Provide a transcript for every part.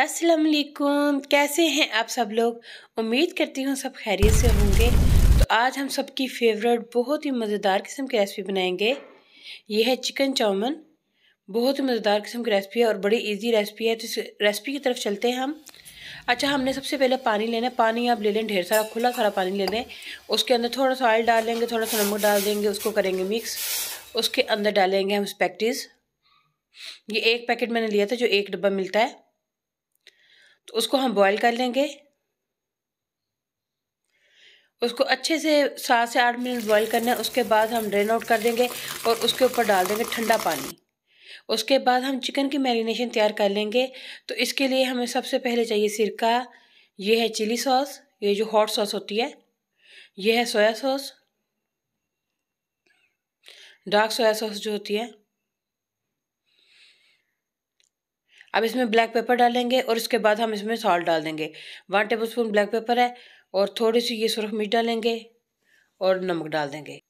अस्सलाम वालेकुम कैसे हैं आप सब लोग उम्मीद करती हूँ सब खैरियत से होंगे तो आज हम सबकी फेवरेट बहुत ही मज़ेदार किस्म की रेसिपी बनाएंगे ये है चिकन चाउमन बहुत ही मज़ेदार किस्म की रेसिपी है और बड़ी इजी रेसिपी है तो इस रेसिपी की तरफ चलते हैं हम अच्छा हमने सबसे पहले पानी लेना है पानी आप ले लें ढेर सारा खुला सारा पानी ले लें उसके अंदर थोड़ा सा ऑयल डाल लेंगे थोड़ा सा नमक डाल देंगे उसको करेंगे मिक्स उसके अंदर डालेंगे हम स्पैक्टिस ये एक पैकेट मैंने लिया था जो एक डब्बा मिलता है तो उसको हम बॉईल कर लेंगे उसको अच्छे से सात से आठ मिनट बॉईल करना है उसके बाद हम ड्रेन आउट कर देंगे और उसके ऊपर डाल देंगे ठंडा पानी उसके बाद हम चिकन की मैरिनेशन तैयार कर लेंगे तो इसके लिए हमें सबसे पहले चाहिए सिरका ये है चिली सॉस ये जो हॉट सॉस होती है यह है soya sauce dark soya sauce जो होती है अब इसमें ब्लैक पेपर डालेंगे और उसके बाद हम इसमें सॉल्ट डाल देंगे one tablespoon black pepper है और थोड़ी सी ये सुरख मिर्च डालेंगे और नमक डाल देंगे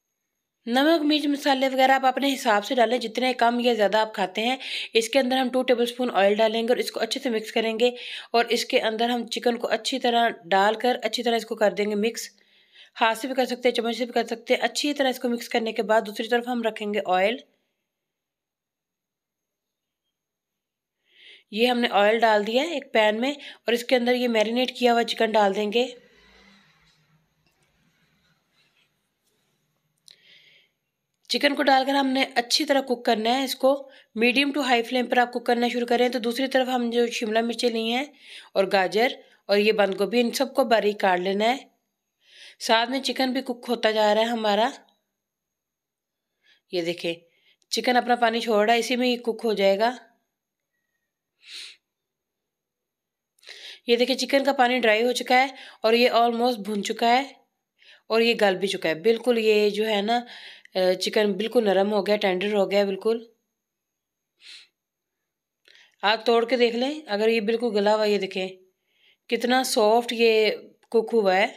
नमक मिर्च मसाले वगैरह आप अपने हिसाब से डालें जितने कम या ज़्यादा आप खाते हैं इसके अंदर हम टू टेबल स्पून ऑयल डालेंगे और इसको अच्छे से मिक्स करेंगे और इसके अंदर हम चिकन को अच्छी तरह डालकर अच्छी तरह इसको कर देंगे मिक्स हाथ से भी कर सकते हैं चम्मच से भी कर सकते हैं अच्छी तरह इसको मिक्स करने के बाद दूसरी तरफ हम रखेंगे ऑयल ये हमने ऑयल डाल दिया है एक पैन में और इसके अंदर ये मैरिनेट किया हुआ चिकन डाल देंगे चिकन को डालकर हमने अच्छी तरह कुक करना है इसको मीडियम टू हाई फ्लेम पर आप कुक करना शुरू करें तो दूसरी तरफ हम जो शिमला मिर्चें ली हैं और गाजर और ये बंद गोभी इन सबको बारीक काट लेना है साथ में चिकन भी कुक होता जा रहा है हमारा ये देखें चिकन अपना पानी छोड़ रहा है इसी में ये कुक हो जाएगा ये देखिए चिकन का पानी ड्राई हो चुका है और ये ऑलमोस्ट भुन चुका है और ये गल भी चुका है बिल्कुल ये जो है ना चिकन बिल्कुल नरम हो गया टेंडर हो गया बिल्कुल आप तोड़ के देख लें अगर ये बिल्कुल गला हुआ ये देखें कितना सॉफ्ट ये कुक हुआ है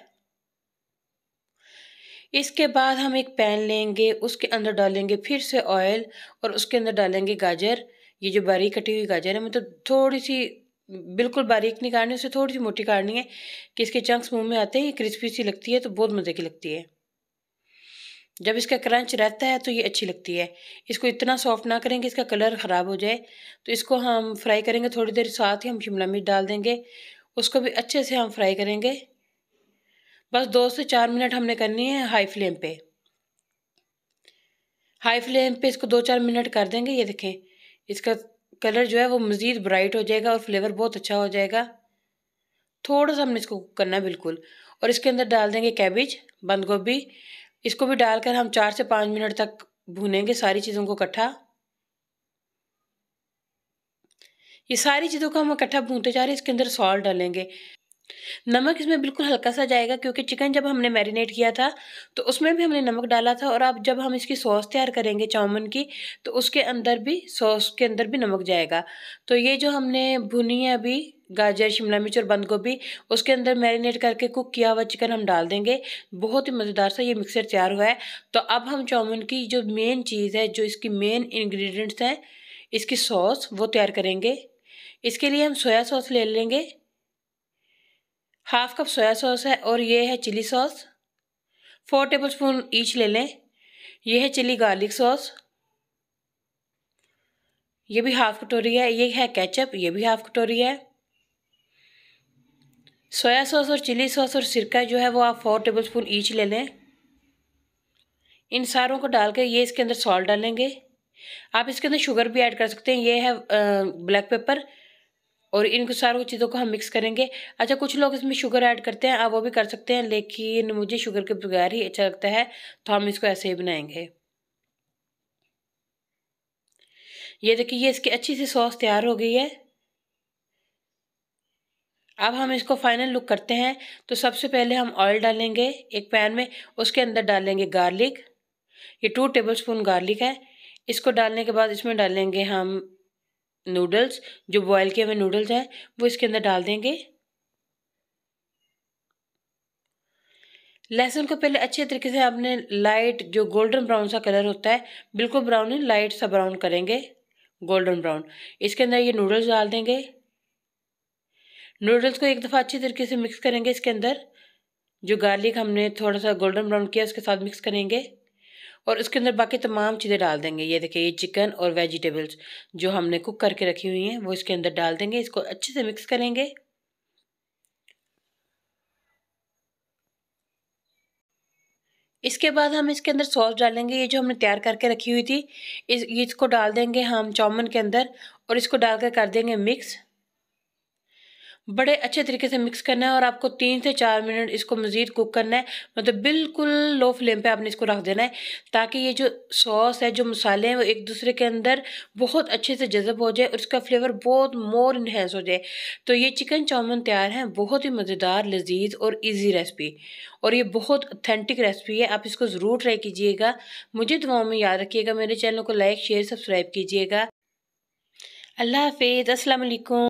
इसके बाद हम एक पैन लेंगे उसके अंदर डालेंगे फिर से ऑयल और उसके अंदर डालेंगे गाजर ये जो बारीक कटी हुई गाजर है मतलब थोड़ी सी बिल्कुल बारीक नहीं काटनी उसे थोड़ी सी मोटी काटनी है कि इसके चंक्स मुंह में आते ये क्रिस्पी सी लगती है तो बहुत मज़े की लगती है जब इसका क्रंच रहता है तो ये अच्छी लगती है इसको इतना सॉफ्ट ना करें कि इसका कलर ख़राब हो जाए तो इसको हम फ्राई करेंगे थोड़ी देर साथ ही हम शिमला मिर्च डाल देंगे उसको भी अच्छे से हम फ्राई करेंगे बस दो से चार मिनट हमने करनी है हाई फ्लेम पे हाई फ्लेम पे इसको दो चार मिनट कर देंगे ये देखें इसका कलर जो है वो मज़ीद ब्राइट हो जाएगा और फ्लेवर बहुत अच्छा हो जाएगा थोड़ा सा हमने इसको कुक करना है बिल्कुल और इसके अंदर डाल देंगे कैबिज बंद गोभी इसको भी डालकर हम चार से पाँच मिनट तक भूनेंगे सारी चीज़ों को इकट्ठा ये सारी चीज़ों को हम इकट्ठा भूनते जा रहे हैं इसके अंदर सॉल्ट डालेंगे नमक इसमें बिल्कुल हल्का सा जाएगा क्योंकि चिकन जब हमने मैरिनेट किया था तो उसमें भी हमने नमक डाला था और अब जब हम इसकी सॉस तैयार करेंगे चाउमन की तो उसके अंदर भी सॉस के अंदर भी नमक जाएगा तो ये जो हमने भुनी है अभी गाजर शिमला मिर्च और बंद गोभी उसके अंदर मैरिनेट करके कुक किया हुआ चिकन हम डाल देंगे बहुत ही मज़ेदार सा ये मिक्सर तैयार हुआ है तो अब हम चाउमिन की जो मेन चीज़ है जो इसकी मेन इन्ग्रीडियंट्स हैं इसकी सॉस वो तैयार करेंगे इसके लिए हम सोया सॉस ले लेंगे हाफ कप सोया सॉस है और ये है chilli sauce four tablespoon each ले लें यह है चिली गार्लिक सॉस ये भी हाफ कटोरी है ये है केचप ये भी हाफ कटोरी है सोया सॉस और चिली सॉस और सिरका जो है वो आप फोर टेबल स्पून ईच ले लें इन सारों को डाल के ये इसके अंदर सॉल्ट डालेंगे आप इसके अंदर शुगर भी ऐड कर सकते हैं ये है ब्लैक पेपर और इन सारों चीज़ों को हम मिक्स करेंगे अच्छा कुछ लोग इसमें शुगर ऐड करते हैं आप वो भी कर सकते हैं लेकिन मुझे शुगर के बगैर ही अच्छा लगता है तो हम इसको ऐसे ही बनाएंगे ये देखिए ये इसकी अच्छी सी सॉस तैयार हो गई है अब हम इसको फाइनल लुक करते हैं तो सबसे पहले हम ऑयल डालेंगे एक पैन में उसके अंदर डालेंगे गार्लिक ये टू टेबलस्पून गार्लिक है इसको डालने के बाद इसमें डालेंगे हम नूडल्स जो बॉयल किए हुए नूडल्स हैं वो इसके अंदर डाल देंगे लहसुन को पहले अच्छे तरीके से आपने लाइट जो गोल्डन ब्राउन सा कलर होता है बिल्कुल ब्राउन नहीं लाइट सा ब्राउन करेंगे गोल्डन ब्राउन इसके अंदर ये नूडल्स डाल देंगे नूडल्स को एक दफ़ा अच्छी तरीके से मिक्स करेंगे इसके अंदर जो गार्लिक हमने थोड़ा सा गोल्डन ब्राउन किया उसके साथ मिक्स करेंगे और उसके अंदर बाकी तमाम चीज़ें डाल देंगे ये देखिए ये चिकन और वेजिटेबल्स जो हमने कुक करके रखी हुई हैं वो इसके अंदर डाल देंगे इसको अच्छे से मिक्स करेंगे इसके बाद हम इसके अंदर सॉस डालेंगे ये जो हमने तैयार करके रखी हुई थी इस इसको डाल देंगे हम चौमन के अंदर और इसको डालकर कर देंगे मिक्स बड़े अच्छे तरीके से मिक्स करना है और आपको तीन से चार मिनट इसको मज़ीद कुक करना है मतलब बिल्कुल लो फ्लेम पे आपने इसको रख देना है ताकि ये जो सॉस है जो मसाले हैं वो एक दूसरे के अंदर बहुत अच्छे से जज़ब हो जाए और इसका फ्लेवर बहुत मोर इन्हेंस हो जाए तो ये चिकन चाउमिन तैयार है बहुत ही मज़ेदार लजीज और ईजी रेसिपी और ये बहुत अथेंटिक रेसिपी है आप इसको ज़रूर ट्राई कीजिएगा मुझे दुआओं में याद रखिएगा मेरे चैनल को लाइक शेयर सब्सक्राइब कीजिएगा अल्लाह हाफिज़ असलकुम